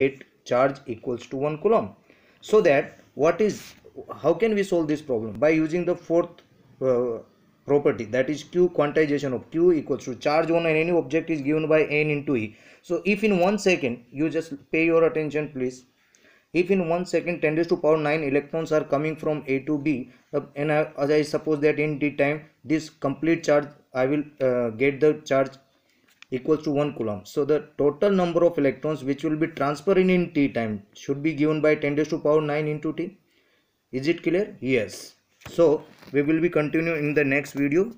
it charge equals to 1 coulomb so that what is how can we solve this problem by using the fourth uh, property that is q quantization of q equals to charge on any object is given by n into e so if in one second you just pay your attention please if in one second 10 raised to power 9 electrons are coming from a to b uh, and I, as i suppose that in t time this complete charge i will uh, get the charge equals to 1 coulomb. So the total number of electrons which will be transferred in t time should be given by 10 to to power 9 into t. Is it clear? Yes. So we will be continuing in the next video.